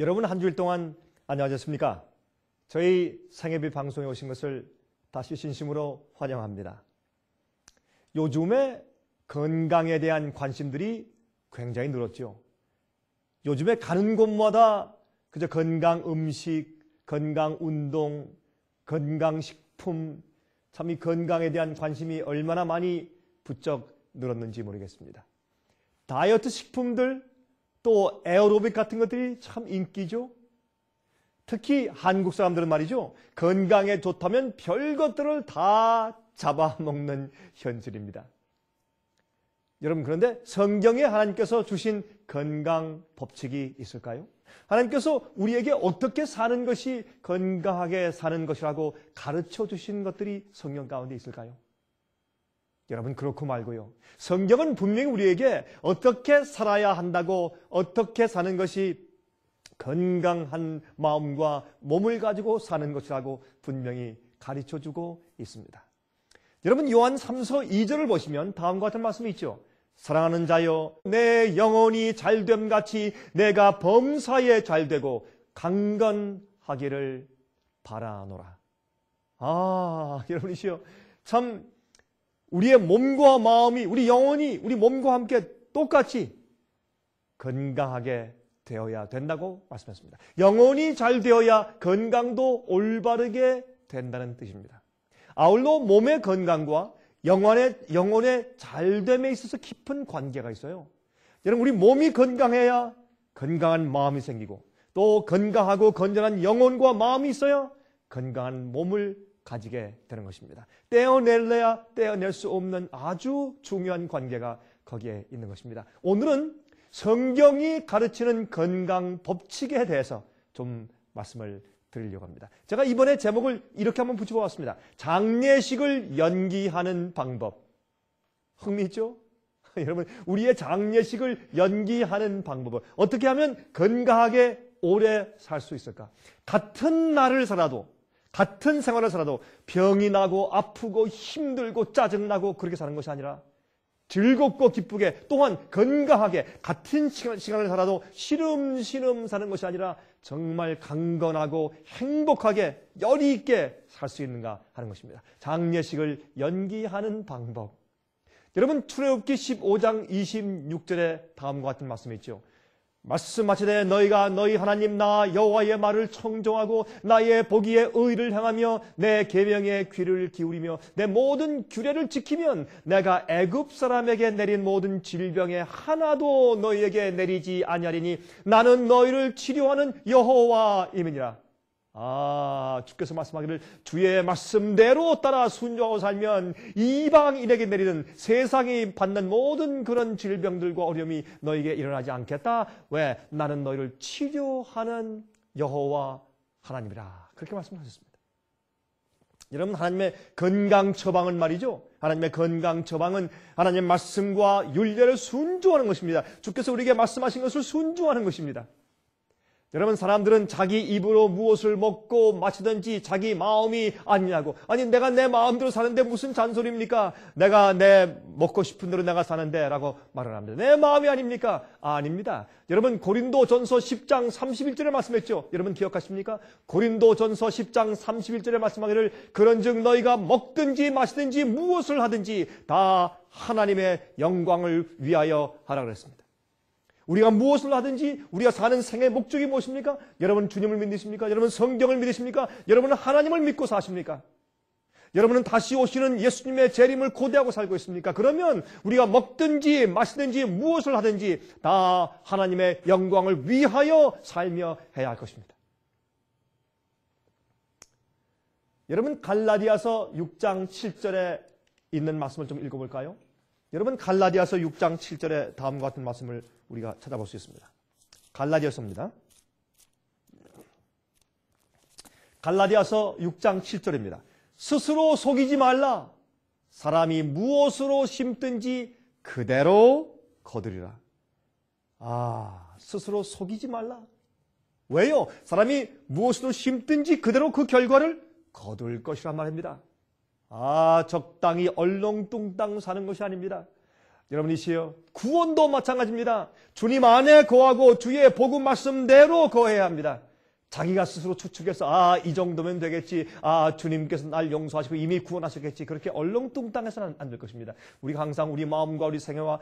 여러분 한 주일 동안 안녕하셨습니까? 저희 생애비 방송에 오신 것을 다시 진심으로 환영합니다. 요즘에 건강에 대한 관심들이 굉장히 늘었죠. 요즘에 가는 곳마다 그저 건강 음식, 건강 운동, 건강 식품, 참 이 건강에 대한 관심이 얼마나 많이 부쩍 늘었는지 모르겠습니다. 다이어트 식품들, 또 에어로빅 같은 것들이 참 인기죠. 특히 한국 사람들은 말이죠. 건강에 좋다면 별것들을 다 잡아먹는 현실입니다. 여러분 그런데 성경에 하나님께서 주신 건강 법칙이 있을까요? 하나님께서 우리에게 어떻게 사는 것이 건강하게 사는 것이라고 가르쳐 주신 것들이 성경 가운데 있을까요? 여러분 그렇고 말고요. 성경은 분명히 우리에게 어떻게 살아야 한다고 어떻게 사는 것이 건강한 마음과 몸을 가지고 사는 것이라고 분명히 가르쳐 주고 있습니다. 여러분 요한 3서 2절을 보시면 다음과 같은 말씀이 있죠. 사랑하는 자여 내 영혼이 잘됨 같이 내가 범사에 잘되고 강건하기를 바라노라. 아, 여러분이시여. 참 우리의 몸과 마음이, 우리 영혼이 우리 몸과 함께 똑같이 건강하게 되어야 된다고 말씀했습니다. 영혼이 잘 되어야 건강도 올바르게 된다는 뜻입니다. 아울러 몸의 건강과 영혼의, 영혼의 잘됨에 있어서 깊은 관계가 있어요. 여러분, 우리 몸이 건강해야 건강한 마음이 생기고 또 건강하고 건전한 영혼과 마음이 있어야 건강한 몸을 가지게 되는 것입니다. 떼어낼래야 떼어낼 수 없는 아주 중요한 관계가 거기에 있는 것입니다. 오늘은 성경이 가르치는 건강 법칙에 대해서 좀 말씀을 드리려고 합니다. 제가 이번에 제목을 이렇게 한번 붙여 보았습니다. 장례식을 연기하는 방법. 흥미있죠? 여러분, 우리의 장례식을 연기하는 방법은 어떻게 하면 건강하게 오래 살 수 있을까? 같은 날을 살아도 같은 생활을 살아도 병이 나고 아프고 힘들고 짜증나고 그렇게 사는 것이 아니라 즐겁고 기쁘게 또한 건강하게 같은 시간, 을 살아도 시름시름 사는 것이 아니라 정말 강건하고 행복하게 열이 있게 살 수 있는가 하는 것입니다. 장례식을 연기하는 방법. 여러분 출애굽기 15장 26절에 다음과 같은 말씀이 있죠. 말씀하시되 너희가 너희 하나님 나 여호와의 말을 청정하고 나의 보기에 의를 향하며 내 계명에 귀를 기울이며 내 모든 규례를 지키면 내가 애굽 사람에게 내린 모든 질병에 하나도 너희에게 내리지 아니하리니 나는 너희를 치료하는 여호와임이니라 아, 주께서 말씀하기를 주의 말씀대로 따라 순종하고 살면 이방인에게 내리는 세상이 받는 모든 그런 질병들과 어려움이 너에게 일어나지 않겠다. 왜? 나는 너희를 치료하는 여호와 하나님이라. 그렇게 말씀하셨습니다. 여러분, 하나님의 건강 처방은 말이죠. 하나님의 건강 처방은 하나님의 말씀과 윤례를 순종하는 것입니다. 주께서 우리에게 말씀하신 것을 순종하는 것입니다. 여러분 사람들은 자기 입으로 무엇을 먹고 마시든지 자기 마음이 아니냐고. 아니 내가 내 마음대로 사는데 무슨 잔소리입니까? 내가 내 먹고 싶은 대로 내가 사는데라고 말을 합니다. 내 마음이 아닙니까? 아, 닙니다 여러분 고린도전서 10장 31절에 말씀했죠. 여러분 기억하십니까? 고린도전서 10장 31절에 말씀하기를 그런즉 너희가 먹든지 마시든지 무엇을 하든지 다 하나님의 영광을 위하여 하라 그랬습니다. 우리가 무엇을 하든지 우리가 사는 생의 목적이 무엇입니까? 여러분 주님을 믿으십니까? 여러분 성경을 믿으십니까? 여러분은 하나님을 믿고 사십니까? 여러분은 다시 오시는 예수님의 재림을 고대하고 살고 있습니까? 그러면 우리가 먹든지 마시든지 무엇을 하든지 다 하나님의 영광을 위하여 살며 해야 할 것입니다. 여러분 갈라디아서 6장 7절에 있는 말씀을 좀 읽어볼까요? 여러분 갈라디아서 6장 7절에 다음과 같은 말씀을 우리가 찾아볼 수 있습니다. 갈라디아서입니다. 갈라디아서 6장 7절입니다. 스스로 속이지 말라. 사람이 무엇으로 심든지 그대로 거두리라. 아, 스스로 속이지 말라. 왜요? 사람이 무엇으로 심든지 그대로 그 결과를 거둘 것이란 말입니다. 아, 적당히 얼렁뚱땅 사는 것이 아닙니다. 여러분이시여, 구원도 마찬가지입니다. 주님 안에 거하고 주의 복음 말씀대로 거해야 합니다. 자기가 스스로 추측해서 아, 이 정도면 되겠지. 아, 주님께서 날 용서하시고 이미 구원하셨겠지. 그렇게 얼렁뚱땅해서는 안 될 것입니다. 우리가 항상 우리 마음과 우리 생애와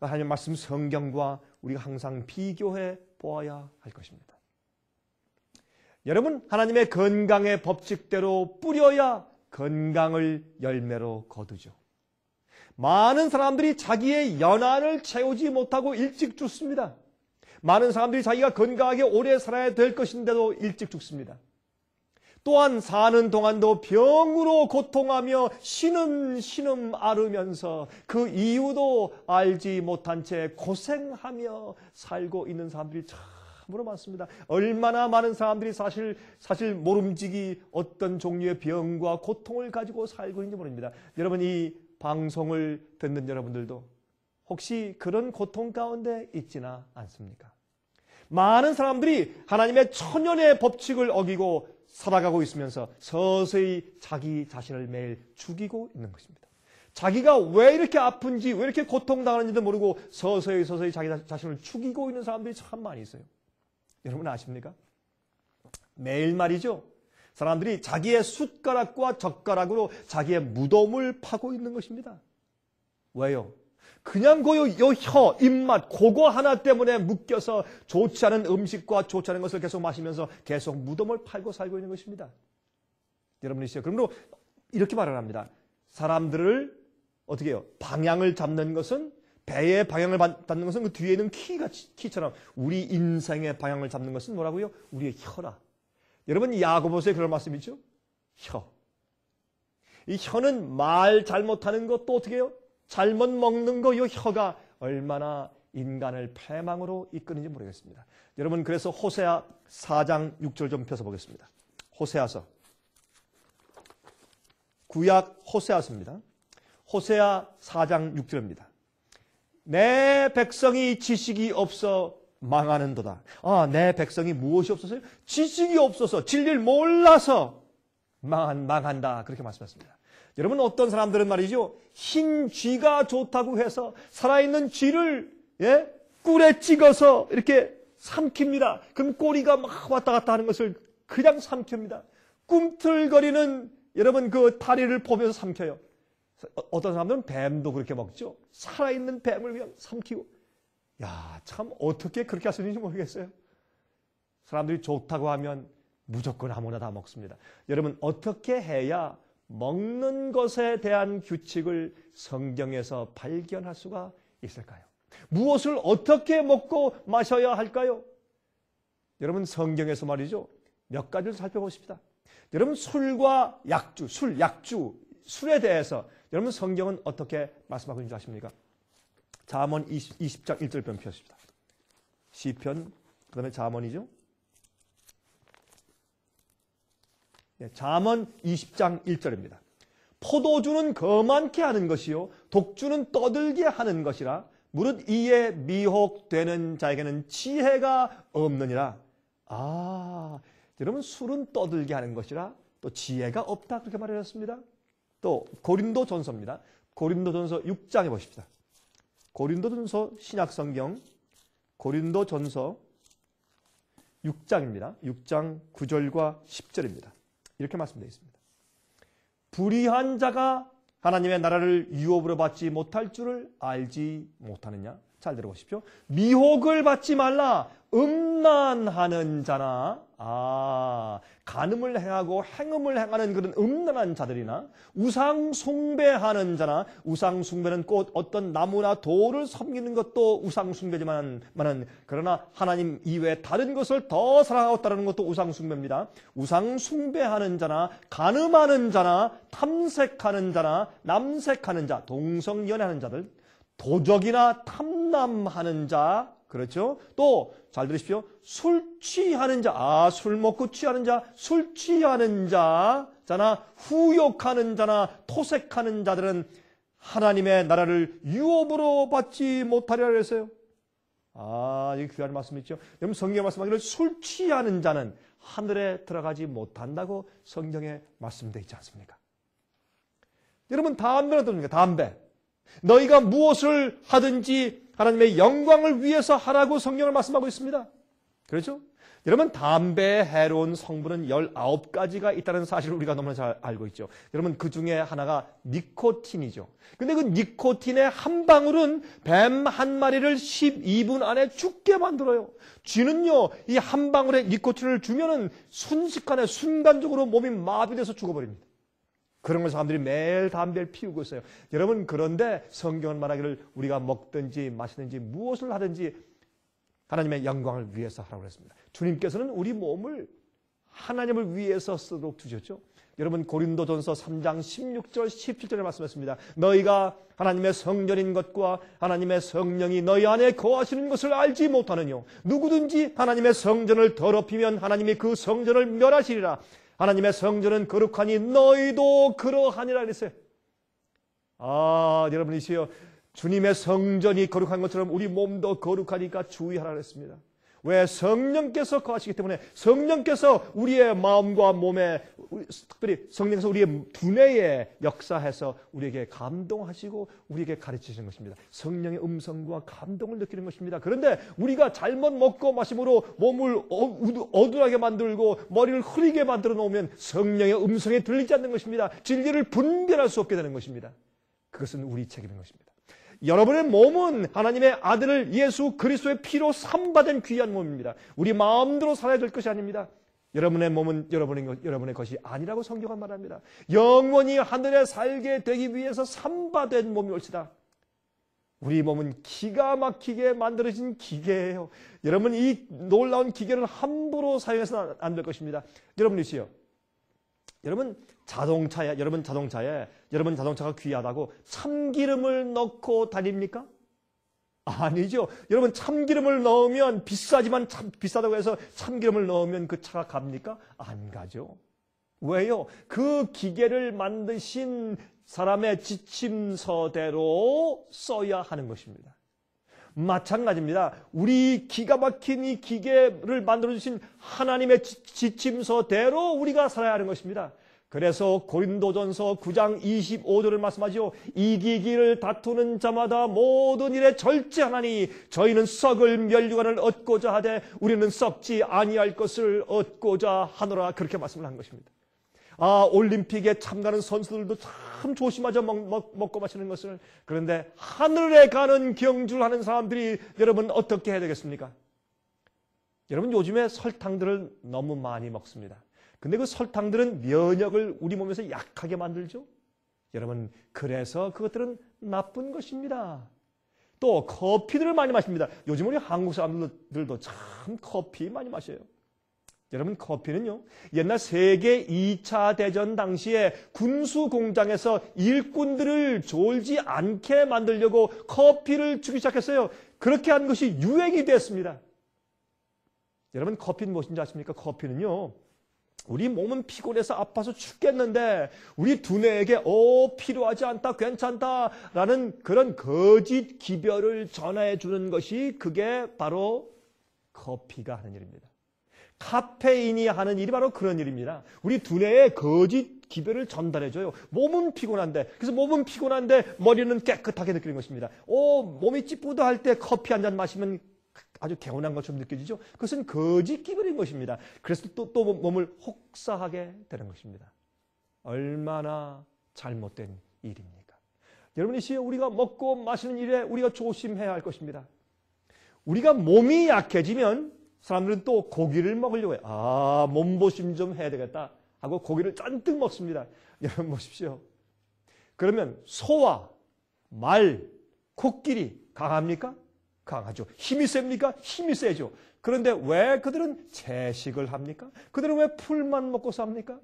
하나님 말씀 성경과 우리가 항상 비교해 보아야 할 것입니다. 여러분, 하나님의 건강의 법칙대로 뿌려야 건강을 열매로 거두죠. 많은 사람들이 자기의 연한을 채우지 못하고 일찍 죽습니다. 많은 사람들이 자기가 건강하게 오래 살아야 될 것인데도 일찍 죽습니다. 또한 사는 동안도 병으로 고통하며 신음 신음 앓으면서 그 이유도 알지 못한 채 고생하며 살고 있는 사람들이 참 참으로 많습니다. 얼마나 많은 사람들이 사실 사실 모름지기 어떤 종류의 병과 고통을 가지고 살고 있는지 모릅니다. 여러분 이 방송을 듣는 여러분들도 혹시 그런 고통 가운데 있지나 않습니까? 많은 사람들이 하나님의 천연의 법칙을 어기고 살아가고 있으면서 서서히 자기 자신을 매일 죽이고 있는 것입니다. 자기가 왜 이렇게 아픈지, 왜 이렇게 고통당하는지도 모르고 서서히 서서히 자기 자신을 죽이고 있는 사람들이 참 많이 있어요. 여러분 아십니까? 매일 말이죠. 사람들이 자기의 숟가락과 젓가락으로 자기의 무덤을 파고 있는 것입니다. 왜요? 그냥 고요 요 혀, 입맛, 고거 하나 때문에 묶여서 좋지 않은 음식과 좋지 않은 것을 계속 마시면서 계속 무덤을 팔고 살고 있는 것입니다. 여러분이시죠? 그러므로 이렇게 말을 합니다. 사람들을 어떻게 해요? 방향을 잡는 것은 배의 방향을 잡는 것은 그 뒤에 있는 키가, 키처럼 우리 인생의 방향을 잡는 것은 뭐라고요? 우리의 혀라. 여러분, 야고보서에 그런 말씀 이죠 혀. 이 혀는 말 잘못하는 것도 어떻게 해요? 잘못 먹는 거, 요 혀가 얼마나 인간을 패망으로 이끄는지 모르겠습니다. 여러분, 그래서 호세아 4장 6절 좀 펴서 보겠습니다. 호세아서. 구약 호세아서입니다. 호세아 4장 6절입니다. 내 백성이 지식이 없어 망하는도다. 아, 내 백성이 무엇이 없어서요? 지식이 없어서 진리를 몰라서 망한, 망한다. 그렇게 말씀하셨습니다. 여러분 어떤 사람들은 말이죠. 흰 쥐가 좋다고 해서 살아있는 쥐를 예? 꿀에 찍어서 이렇게 삼킵니다. 그럼 꼬리가 막 왔다 갔다 하는 것을 그냥 삼킵니다. 꿈틀거리는 여러분 그 다리를 보면서 삼켜요. 어떤 사람들은 뱀도 그렇게 먹죠. 살아있는 뱀을 그냥 삼키고. 야, 참 어떻게 그렇게 할 수 있는지 모르겠어요. 사람들이 좋다고 하면 무조건 아무나 다 먹습니다. 여러분, 어떻게 해야 먹는 것에 대한 규칙을 성경에서 발견할 수가 있을까요? 무엇을 어떻게 먹고 마셔야 할까요? 여러분, 성경에서 말이죠. 몇 가지를 살펴보십시다. 여러분, 술과 약주, 술, 약주, 술에 대해서 여러분 성경은 어떻게 말씀하고 있는지 아십니까? 자언 20, 장 1절 변표하십니다. 시편 그 다음에 자언이죠. 네, 잠언 20장 1절입니다. 포도주는 거만케 하는 것이요 독주는 떠들게 하는 것이라 무릇 이에 미혹되는 자에게는 지혜가 없느니라. 아, 여러분 술은 떠들게 하는 것이라 또 지혜가 없다 그렇게 말하셨습니다. 또 고린도 전서입니다. 고린도 전서 6장에 보십시다. 고린도 전서 신약성경 고린도 전서 6장입니다. 6장 9절과 10절입니다. 이렇게 말씀되어 있습니다. 불의한 자가 하나님의 나라를 유업으로 받지 못할 줄을 알지 못하느냐? 잘 들어보십시오. 미혹을 받지 말라. 음란하는 자나 아 간음을 행하고 행음을 행하는 그런 음란한 자들이나 우상 숭배하는 자나 우상 숭배는 곧 어떤 나무나 돌을 섬기는 것도 우상 숭배지만 은 그러나 하나님 이외 에 다른 것을 더 사랑하고 따르는 것도 우상 숭배입니다. 우상 숭배하는 자나 간음하는 자나 탐색하는 자나 남색하는 자 동성연애하는 자들 도적이나 탐남하는 자, 그렇죠? 또 잘 들으십시오. 술 취하는 자, 아, 술 먹고 취하는 자, 술 취하는 자, 자나 후욕하는 자나 토색하는 자들은 하나님의 나라를 유업으로 받지 못하리라 그랬어요. 아, 이 귀한 말씀 있죠. 여러분 성경의 말씀하기를 술 취하는 자는 하늘에 들어가지 못한다고 성경에 말씀되어 있지 않습니까? 여러분 담배는 어떻습니까? 담배. 너희가 무엇을 하든지 하나님의 영광을 위해서 하라고 성경을 말씀하고 있습니다. 그렇죠? 여러분 담배에 해로운 성분은 19가지가 있다는 사실을 우리가 너무나 잘 알고 있죠. 여러분 그 중에 하나가 니코틴이죠. 근데 그 니코틴의 한 방울은 뱀 한 마리를 12분 안에 죽게 만들어요. 쥐는요. 이 한 방울의 니코틴을 주면은 순식간에 순간적으로 몸이 마비돼서 죽어버립니다. 그런 걸 사람들이 매일 담배를 피우고 있어요. 여러분 그런데 성경은 말하기를 우리가 먹든지 마시든지 무엇을 하든지 하나님의 영광을 위해서 하라고 했습니다. 주님께서는 우리 몸을 하나님을 위해서 쓰도록 두셨죠. 여러분 고린도전서 3장 16절 17절에 말씀했습니다. 너희가 하나님의 성전인 것과 하나님의 성령이 너희 안에 거하시는 것을 알지 못하느뇨. 누구든지 하나님의 성전을 더럽히면 하나님이 그 성전을 멸하시리라. 하나님의 성전은 거룩하니 너희도 그러하니라 그랬어요. 아, 여러분 이시여 주님의 성전이 거룩한 것처럼 우리 몸도 거룩하니까 주의하라 그랬습니다. 왜 성령께서 거하시기 때문에 성령께서 우리의 마음과 몸에 특별히 성령께서 우리의 두뇌에 역사해서 우리에게 감동하시고 우리에게 가르치시는 것입니다. 성령의 음성과 감동을 느끼는 것입니다. 그런데 우리가 잘못 먹고 마심으로 몸을 어, 어두하게 만들고 머리를 흐리게 만들어 놓으면 성령의 음성에 들리지 않는 것입니다. 진리를 분별할 수 없게 되는 것입니다. 그것은 우리 책임인 것입니다. 여러분의 몸은 하나님의 아들을 예수 그리스도의 피로 삼바된 귀한 몸입니다. 우리 마음대로 살아야 될 것이 아닙니다. 여러분의 몸은 여러분의, 여러분의 것이 아니라고 성경은 말합니다. 영원히 하늘에 살게 되기 위해서 삼바된 몸이 올시다. 우리 몸은 기가 막히게 만들어진 기계예요. 여러분 이 놀라운 기계를 함부로 사용해서는 안 될 것입니다. 여러분 이시요. 여러분 자동차에 여러분 자동차에 여러분 자동차가 귀하다고 참기름을 넣고 다닙니까? 아니죠. 여러분 참기름을 넣으면 비싸지만 참, 비싸다고 해서 참기름을 넣으면 그 차가 갑니까? 안 가죠. 왜요? 그 기계를 만드신 사람의 지침서대로 써야 하는 것입니다. 마찬가지입니다. 우리 기가 막힌 이 기계를 만들어주신 하나님의 지, 지침서대로 우리가 살아야 하는 것입니다. 그래서 고린도전서 9장 25절을 말씀하지요. 이기기를 다투는 자마다 모든 일에 절제하나니 저희는 썩을 멸류관을 얻고자 하되 우리는 썩지 아니할 것을 얻고자 하노라 그렇게 말씀을 한 것입니다. 아 올림픽에 참가하는 선수들도 참 조심하자 먹, 먹, 먹고 마시는 것을 그런데 하늘에 가는 경주를 하는 사람들이 여러분 어떻게 해야 되겠습니까? 여러분 요즘에 설탕들을 너무 많이 먹습니다. 근데 그 설탕들은 면역을 우리 몸에서 약하게 만들죠. 여러분, 그래서 그것들은 나쁜 것입니다. 또 커피들을 많이 마십니다. 요즘 우리 한국 사람들도 참 커피 많이 마셔요. 여러분 커피는요. 옛날 세계 2차 대전 당시에 군수 공장에서 일꾼들을 졸지 않게 만들려고 커피를 주기 시작했어요. 그렇게 한 것이 유행이 됐습니다. 여러분 커피는 무엇인지 아십니까? 커피는요. 우리 몸은 피곤해서 아파서 죽겠는데 우리 두뇌에게 어 필요하지 않다 괜찮다라는 그런 거짓 기별을 전해 주는 것이 그게 바로 커피가 하는 일입니다. 카페인이 하는 일이 바로 그런 일입니다. 우리 두뇌에 거짓 기별을 전달해줘요. 몸은 피곤한데, 그래서 몸은 피곤한데 머리는 깨끗하게 느끼는 것입니다. 오, 어, 몸이 찌뿌드할 때 커피 한 잔 마시면 아주 개운한 것처럼 느껴지죠. 그것은 거짓 기분인 것입니다. 그래서 또, 또 몸을 혹사하게 되는 것입니다. 얼마나 잘못된 일입니까? 여러분, 이 시에 우리가 먹고 마시는 일에 우리가 조심해야 할 것입니다. 우리가 몸이 약해지면 사람들은 또 고기를 먹으려고 해요. 아, 몸보심 좀 해야 되겠다 하고 고기를 잔뜩 먹습니다. 여러분 보십시오. 그러면 소와 말, 코끼리 강합니까? 강하죠. 힘이 셉니까? 힘이 세죠. 그런데 왜 그들은 채식을 합니까? 그들은 왜 풀만 먹고 삽니까?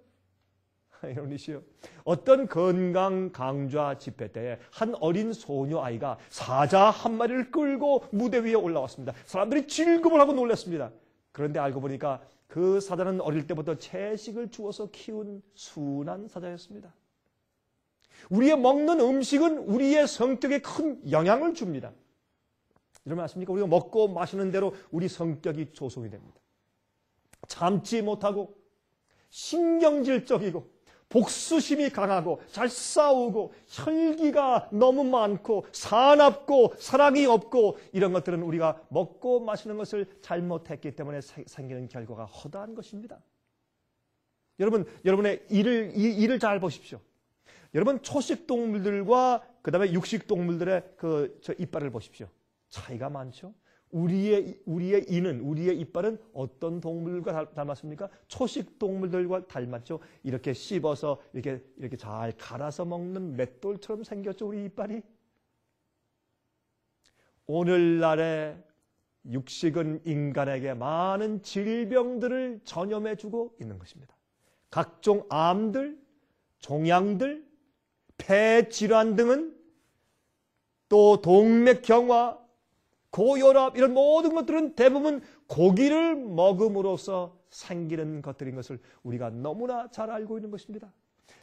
이러니시요. 어떤 건강 강좌 집회 때에 한 어린 소녀 아이가 사자 한 마리를 끌고 무대 위에 올라왔습니다. 사람들이 즐거움을 하고 놀랐습니다. 그런데 알고 보니까 그 사자는 어릴 때부터 채식을 주어서 키운 순한 사자였습니다. 우리의 먹는 음식은 우리의 성격에 큰 영향을 줍니다. 여러분 아십니까? 우리가 먹고 마시는 대로 우리 성격이 조성이 됩니다. 참지 못하고 신경질적이고 복수심이 강하고 잘 싸우고 혈기가 너무 많고 사납고 사랑이 없고 이런 것들은 우리가 먹고 마시는 것을 잘못했기 때문에 생기는 결과가 허다한 것입니다. 여러분 여러분의 일을 일을 잘 보십시오. 여러분 초식 동물들과 그다음에 육식 동물들의 그 저 이빨을 보십시오. 차이가 많죠. 우리의 우리의 이는 우리의 이빨은 어떤 동물과 닮았습니까? 초식 동물들과 닮았죠. 이렇게 씹어서 이렇게 이렇게 잘 갈아서 먹는 맷돌처럼 생겼죠. 우리 이빨이. 오늘날의 육식은 인간에게 많은 질병들을 전염해 주고 있는 것입니다. 각종 암들, 종양들, 폐 질환 등은 또 동맥경화, 고혈압 이런 모든 것들은 대부분 고기를 먹음으로써 생기는 것들인 것을 우리가 너무나 잘 알고 있는 것입니다.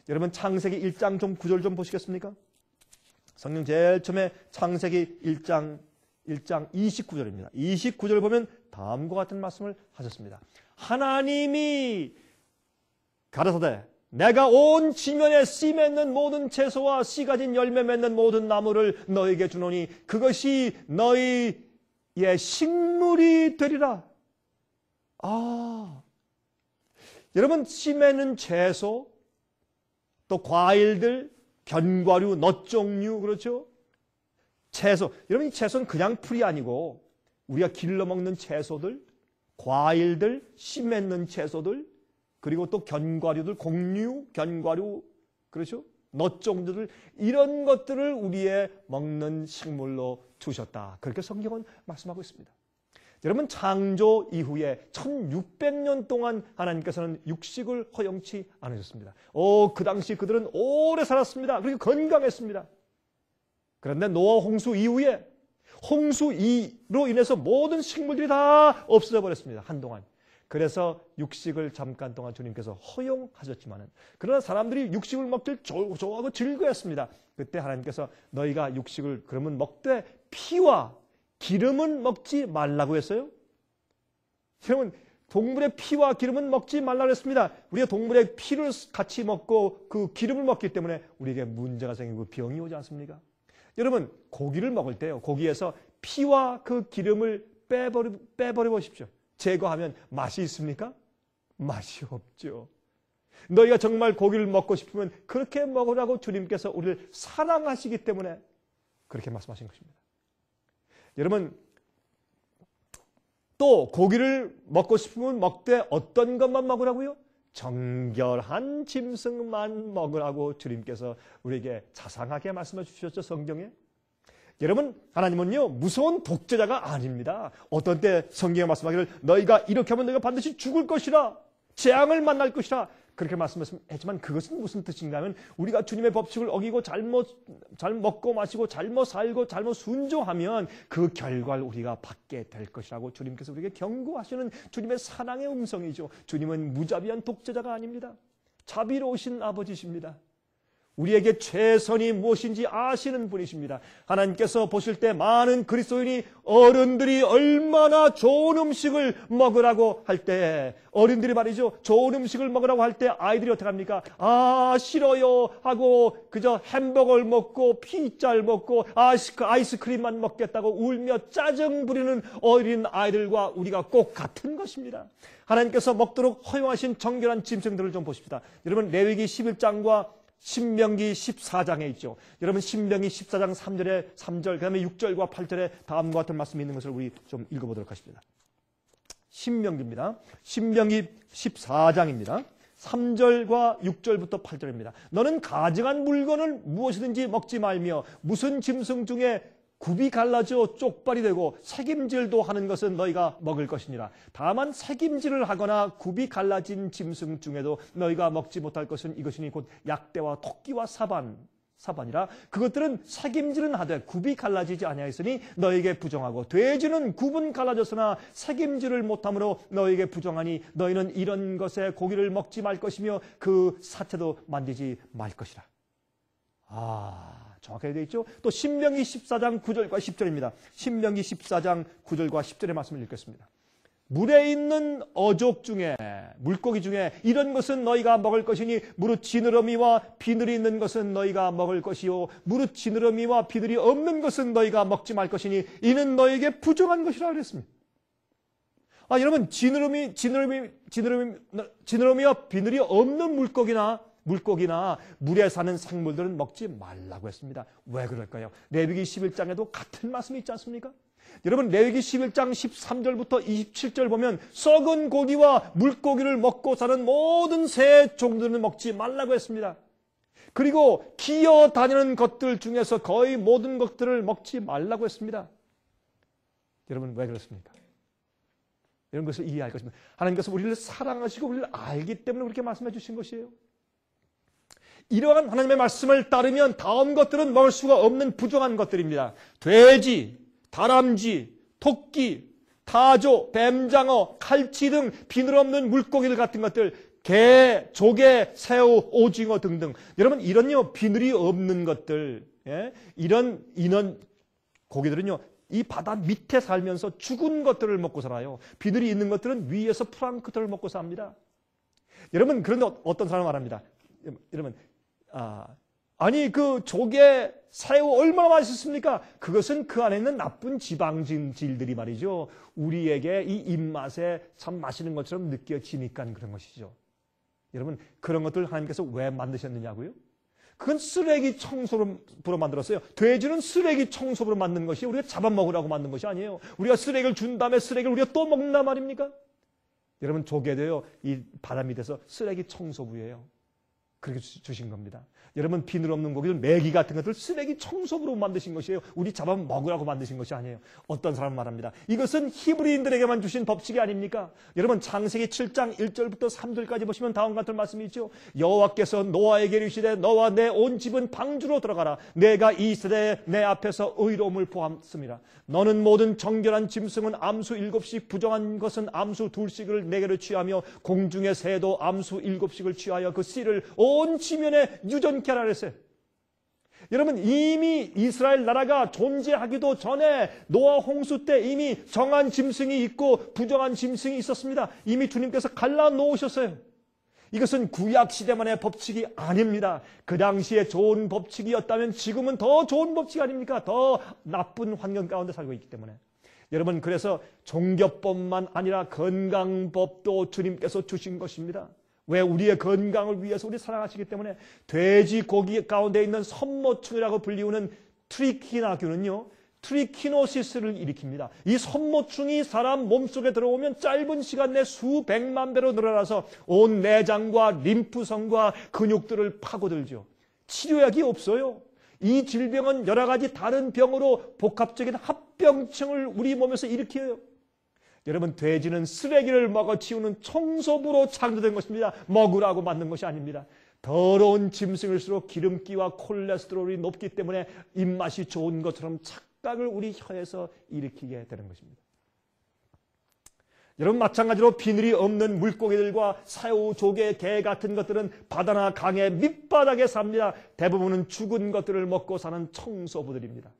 여러분 창세기 1장 좀 구절 좀 보시겠습니까? 성령 제일 처음에 창세기 1장 1장 29절입니다. 29절 을 보면 다음과 같은 말씀을 하셨습니다. 하나님이 가르사대 내가 온 지면에 씨 맺는 모든 채소와 씨 가진 열매 맺는 모든 나무를 너에게 주노니 그것이 너희의 식물이 되리라. 아, 여러분 씨 맺는 채소 또 과일들 견과류 넛종류 그렇죠? 채소 여러분 이 채소는 그냥 풀이 아니고 우리가 길러 먹는 채소들 과일들 씨 맺는 채소들 그리고 또 견과류들, 곡류, 견과류, 그렇죠? 넛 종류들 이런 것들을 우리의 먹는 식물로 주셨다. 그렇게 성경은 말씀하고 있습니다. 여러분 창조 이후에 1600년 동안 하나님께서는 육식을 허용치 않으셨습니다. 오, 그 당시 그들은 오래 살았습니다. 그리고 건강했습니다. 그런데 노아 홍수 이후에 홍수 이로 인해서 모든 식물들이 다 없어져 버렸습니다. 한동안. 그래서 육식을 잠깐 동안 주님께서 허용하셨지만은 그러나 사람들이 육식을 먹길 좋아하고 즐거웠습니다 그때 하나님께서 너희가 육식을 그러면 먹되 피와 기름은 먹지 말라고 했어요. 여러분 동물의 피와 기름은 먹지 말라고 했습니다. 우리가 동물의 피를 같이 먹고 그 기름을 먹기 때문에 우리에게 문제가 생기고 병이 오지 않습니까? 여러분 고기를 먹을 때요. 고기에서 피와 그 기름을 빼버리, 빼버려 보십시오. 제거하면 맛이 있습니까? 맛이 없죠. 너희가 정말 고기를 먹고 싶으면 그렇게 먹으라고 주님께서 우리를 사랑하시기 때문에 그렇게 말씀하신 것입니다. 여러분, 또 고기를 먹고 싶으면 먹되 어떤 것만 먹으라고요? 정결한 짐승만 먹으라고 주님께서 우리에게 자상하게 말씀해 주셨죠, 성경에. 여러분 하나님은요 무서운 독재자가 아닙니다. 어떤 때 성경에 말씀하기를 너희가 이렇게 하면 너희가 반드시 죽을 것이라 재앙을 만날 것이라 그렇게 말씀했지만 그것은 무슨 뜻인가 하면 우리가 주님의 법칙을 어기고 잘못 잘 먹고 마시고 잘못 살고 잘못 순종하면 그 결과를 우리가 받게 될 것이라고 주님께서 우리에게 경고하시는 주님의 사랑의 음성이죠. 주님은 무자비한 독재자가 아닙니다. 자비로우신 아버지십니다. 우리에게 최선이 무엇인지 아시는 분이십니다. 하나님께서 보실 때 많은 그리스도인이 어른들이 얼마나 좋은 음식을 먹으라고 할 때 어른들이 말이죠. 좋은 음식을 먹으라고 할 때 아이들이 어떻게 합니까? 아 싫어요 하고 그저 햄버거를 먹고 피자를 먹고 그 아이스크림만 먹겠다고 울며 짜증 부리는 어린 아이들과 우리가 꼭 같은 것입니다. 하나님께서 먹도록 허용하신 정결한 짐승들을 좀 보십시다. 여러분 레위기 11장과 신명기 14장에 있죠. 여러분 신명기 14장 3절에 3절 그다음에 6절과 8절에 다음과 같은 말씀이 있는 것을 우리 좀 읽어보도록 하십니다. 신명기입니다. 신명기 14장입니다. 3절과 6절부터 8절입니다. 너는 가증한 물건을 무엇이든지 먹지 말며 무슨 짐승 중에 굽이 갈라져 쪽발이 되고 새임질도 하는 것은 너희가 먹을 것이니라. 다만 새임질을 하거나 굽이 갈라진 짐승 중에도 너희가 먹지 못할 것은 이것이니 곧 약대와 토끼와 사반 사반이라 그것들은 새임질은 하되 굽이 갈라지지 아니하였으니 너에게 부정하고 돼지는 굽은 갈라졌으나 새임질을 못함으로 너에게 부정하니 너희는 이런 것에 고기를 먹지 말 것이며 그 사태도 만지지 말 것이라. 아. 정확하게 되어 있죠. 또 신명기 14장 9절과 10절입니다. 신명기 14장 9절과 10절의 말씀을 읽겠습니다. 물에 있는 어족 중에 물고기 중에 이런 것은 너희가 먹을 것이니 무릇 지느러미와 비늘이 있는 것은 너희가 먹을 것이요 무릇 지느러미와 비늘이 없는 것은 너희가 먹지 말 것이니 이는 너에게 희 부정한 것이라 그랬습니다. 아 여러분 지느러미 지느러미 지느러미 지느러미와 비늘이 없는 물고기나 물고기나 물에 사는 생물들은 먹지 말라고 했습니다. 왜 그럴까요? 레위기 11장에도 같은 말씀이 있지 않습니까? 여러분 레위기 11장 13절부터 27절 보면 썩은 고기와 물고기를 먹고 사는 모든 새 종들은 먹지 말라고 했습니다. 그리고 기어 다니는 것들 중에서 거의 모든 것들을 먹지 말라고 했습니다. 여러분 왜 그렇습니까? 이런 것을 이해할 것입니다. 하나님께서 우리를 사랑하시고 우리를 알기 때문에 그렇게 말씀해 주신 것이에요. 이러한 하나님의 말씀을 따르면 다음 것들은 먹을 수가 없는 부정한 것들입니다. 돼지, 다람쥐, 토끼, 타조, 뱀장어, 칼치 등 비늘 없는 물고기들 같은 것들, 개, 조개, 새우, 오징어 등등. 여러분 이런요 비늘이 없는 것들, 예? 이런 이런 고기들은요 이 바다 밑에 살면서 죽은 것들을 먹고 살아요. 비늘이 있는 것들은 위에서 프랑크톤을 먹고 삽니다. 여러분 그런데 어, 어떤 사람 말합니다. 여러분 아, 아니 그 조개 사레 얼마나 맛있습니까? 그것은 그 안에 있는 나쁜 지방질들이 말이죠. 우리에게 이 입맛에 참 맛있는 것처럼 느껴지니까 그런 것이죠. 여러분 그런 것들 하나님께서 왜 만드셨느냐고요? 그건 쓰레기 청소로 만들었어요. 돼지는 쓰레기 청소로 만든 것이 우리가 잡아먹으라고 만든 것이 아니에요. 우리가 쓰레기를 준 다음에 쓰레기를 우리가 또 먹는단 말입니까? 여러분 조개도요. 이 바람 이돼서 쓰레기 청소부예요. 그렇게 주신 겁니다. 여러분 비늘 없는 고기들 매기 같은 것들 쓰레기 청소부로 만드신 것이에요. 우리 잡아 먹으라고 만드신 것이 아니에요. 어떤 사람 말합니다. 이것은 히브리인들에게만 주신 법칙이 아닙니까? 여러분 창세기 7장 1절부터 3절까지 보시면 다음 같은 말씀이 있죠. 여호와께서 노아에게 이르시되 너와 내 온 집은 방주로 들어가라. 내가 이 세대 에내 앞에서 의로움을 보았습니다. 너는 모든 정결한 짐승은 암수 일곱씩 부정한 것은 암수 둘씩을 내게로 취하며 공중의 새도 암수 일곱씩을 취하여 그 씨를 오온 지면에 유전케 하라 그랬어요. 여러분 이미 이스라엘 나라가 존재하기도 전에 노아 홍수 때 이미 정한 짐승이 있고 부정한 짐승이 있었습니다. 이미 주님께서 갈라놓으셨어요. 이것은 구약 시대만의 법칙이 아닙니다. 그 당시에 좋은 법칙이었다면 지금은 더 좋은 법칙 아닙니까? 더 나쁜 환경 가운데 살고 있기 때문에. 여러분 그래서 종교법만 아니라 건강법도 주님께서 주신 것입니다. 왜 우리의 건강을 위해서 우리 사랑하시기 때문에 돼지 고기 가운데 있는 섬모충이라고 불리우는 트리키나균은요. 트리키노시스를 일으킵니다. 이섬모충이 사람 몸속에 들어오면 짧은 시간 내 수백만 배로 늘어나서 온 내장과 림프성과 근육들을 파고들죠. 치료약이 없어요. 이 질병은 여러 가지 다른 병으로 복합적인 합병증을 우리 몸에서 일으켜요. 여러분 돼지는 쓰레기를 먹어 치우는 청소부로 창조된 것입니다. 먹으라고 만든 것이 아닙니다. 더러운 짐승일수록 기름기와 콜레스테롤이 높기 때문에 입맛이 좋은 것처럼 착각을 우리 혀에서 일으키게 되는 것입니다. 여러분 마찬가지로 비늘이 없는 물고기들과 사우 조개, 개 같은 것들은 바다나 강의 밑바닥에 삽니다. 대부분은 죽은 것들을 먹고 사는 청소부들입니다.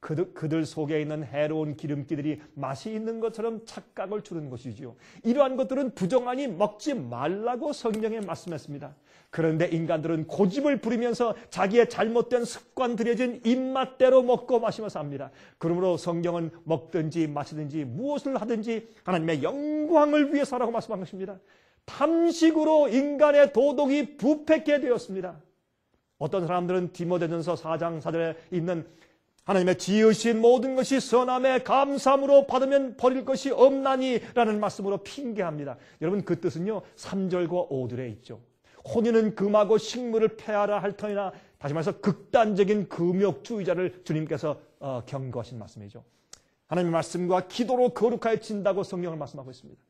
그들, 그들 속에 있는 해로운 기름기들이 맛이 있는 것처럼 착각을 주는 것이지요. 이러한 것들은 부정하니 먹지 말라고 성경에 말씀했습니다. 그런데 인간들은 고집을 부리면서 자기의 잘못된 습관 들여진 입맛대로 먹고 마시면서합니다 그러므로 성경은 먹든지 마시든지 무엇을 하든지 하나님의 영광을 위해서라고 말씀한 것입니다. 탐식으로 인간의 도덕이 부패게 되었습니다. 어떤 사람들은 디모데전서 4장 4절에 있는 하나님의 지으신 모든 것이 선함에 감사함으로 받으면 버릴 것이 없나니라는 말씀으로 핑계합니다. 여러분 그 뜻은요. 3절과 5절에 있죠. 혼인은 금하고 식물을 폐하라 할 터이나 다시 말해서 극단적인 금욕주의자를 주님께서 어, 경고하신 말씀이죠. 하나님의 말씀과 기도로 거룩하여 진다고 성경을 말씀하고 있습니다.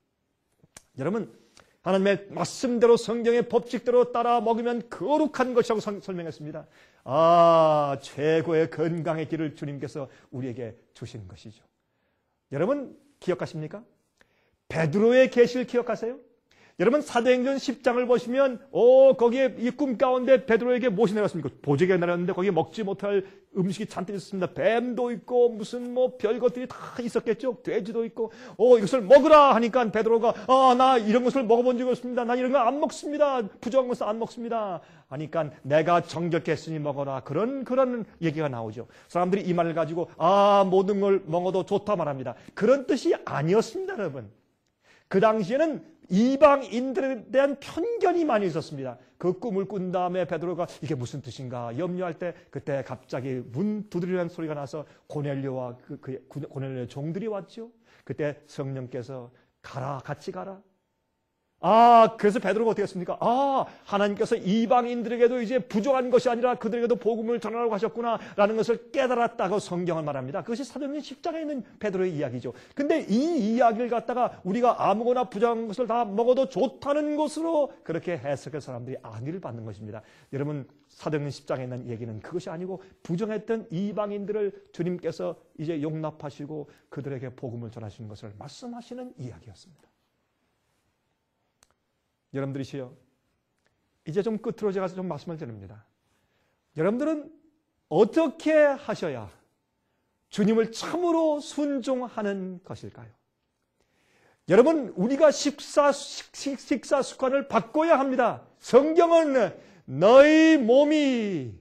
여러분 하나님의 말씀대로 성경의 법칙대로 따라 먹으면 거룩한 것이라고 설명했습니다. 아, 최고의 건강의 길을 주님께서 우리에게 주신 것이죠. 여러분 기억하십니까? 베드로의 계시를 기억하세요? 여러분 사도행전 10장을 보시면 오 거기에 이 꿈 가운데 베드로에게 무엇이 내렸습니까? 보조개가 내렸는데 거기에 먹지 못할 음식이 잔뜩 있습니다. 뱀도 있고 무슨 뭐 별것들이 다 있었겠죠. 돼지도 있고 오 이것을 먹으라 하니까 베드로가 아 나 이런 것을 먹어본 적이 없습니다. 나 이런 거 안 먹습니다. 부정한 것을 안 먹습니다. 하니까 내가 정적했으니 먹어라. 그런 그런 얘기가 나오죠. 사람들이 이 말을 가지고 아 모든 걸 먹어도 좋다 말합니다. 그런 뜻이 아니었습니다, 여러분. 그 당시에는 이방인들에 대한 편견이 많이 있었습니다. 그 꿈을 꾼 다음에 베드로가 이게 무슨 뜻인가 염려할 때 그때 갑자기 문 두드리는 소리가 나서 고넬료와 그, 그 고넬료 종들이 왔죠. 그때 성령께서 가라 같이 가라 아, 그래서 베드로가 어떻게 했습니까? 아, 하나님께서 이방인들에게도 이제 부정한 것이 아니라 그들에게도 복음을 전하라고 하셨구나 라는 것을 깨달았다고 성경을 말합니다. 그것이 사도행전 10장에 있는 베드로의 이야기죠. 근데 이 이야기를 갖다가 우리가 아무거나 부정한 것을 다 먹어도 좋다는 것으로 그렇게 해석해 사람들이 안의를 받는 것입니다. 여러분, 사도행전 10장에 있는 얘기는 그것이 아니고 부정했던 이방인들을 주님께서 이제 용납하시고 그들에게 복음을 전하시는 것을 말씀하시는 이야기였습니다. 여러분들이시여 이제 좀 끝으로 제가 좀 말씀을 드립니다. 여러분들은 어떻게 하셔야 주님을 참으로 순종하는 것일까요? 여러분 우리가 식사, 식, 식사 습관을 바꿔야 합니다. 성경은 너희 몸이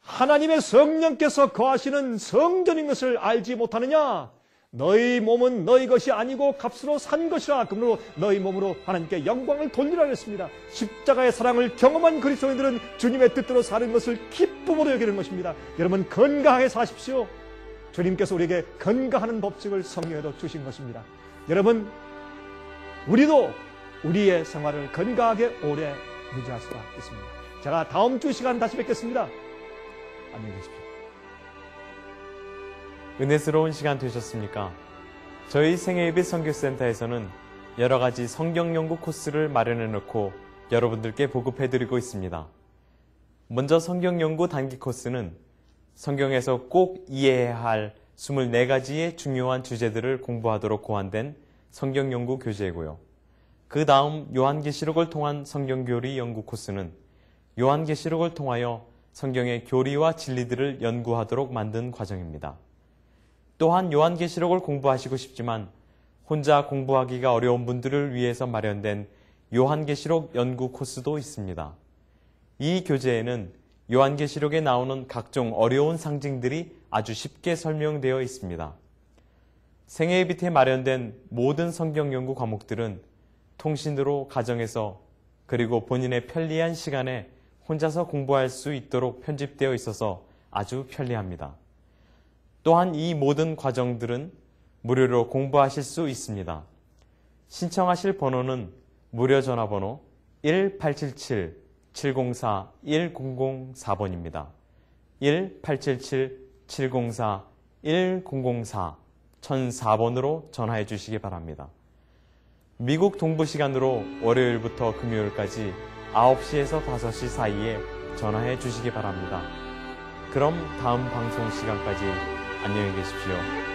하나님의 성령께서 거하시는 성전인 것을 알지 못하느냐? 너희 몸은 너희 것이 아니고 값으로 산 것이라 그러므로 너희 몸으로 하나님께 영광을 돌리라 했습니다. 십자가의 사랑을 경험한 그리스도인들은 주님의 뜻대로 사는 것을 기쁨으로 여기는 것입니다. 여러분 건강하게 사십시오. 주님께서 우리에게 건강하는 법칙을 성령에도 주신 것입니다. 여러분 우리도 우리의 생활을 건강하게 오래 유지할 수가 있습니다. 제가 다음 주 시간 다시 뵙겠습니다. 안녕히 계십시오. 은혜스러운 시간 되셨습니까? 저희 생애예배 선교센터에서는 여러 가지 성경 연구 코스를 마련해 놓고 여러분들께 보급해 드리고 있습니다. 먼저 성경 연구 단기 코스는 성경에서 꼭 이해해야 할 24가지의 중요한 주제들을 공부하도록 고안된 성경 연구 교재이고요. 그 다음 요한계시록을 통한 성경 교리 연구 코스는 요한계시록을 통하여 성경의 교리와 진리들을 연구하도록 만든 과정입니다. 또한 요한계시록을 공부하시고 싶지만 혼자 공부하기가 어려운 분들을 위해서 마련된 요한계시록 연구 코스도 있습니다. 이 교재에는 요한계시록에 나오는 각종 어려운 상징들이 아주 쉽게 설명되어 있습니다. 생애의 빛에 마련된 모든 성경 연구 과목들은 통신으로 가정에서 그리고 본인의 편리한 시간에 혼자서 공부할 수 있도록 편집되어 있어서 아주 편리합니다. 또한 이 모든 과정들은 무료로 공부하실 수 있습니다. 신청하실 번호는 무료 전화번호 1877-704-1004번입니다. 1877-704-1004 1004번으로 전화해 주시기 바랍니다. 미국 동부 시간으로 월요일부터 금요일까지 9시에서 5시 사이에 전화해 주시기 바랍니다. 그럼 다음 방송 시간까지 안녕히 계십시오.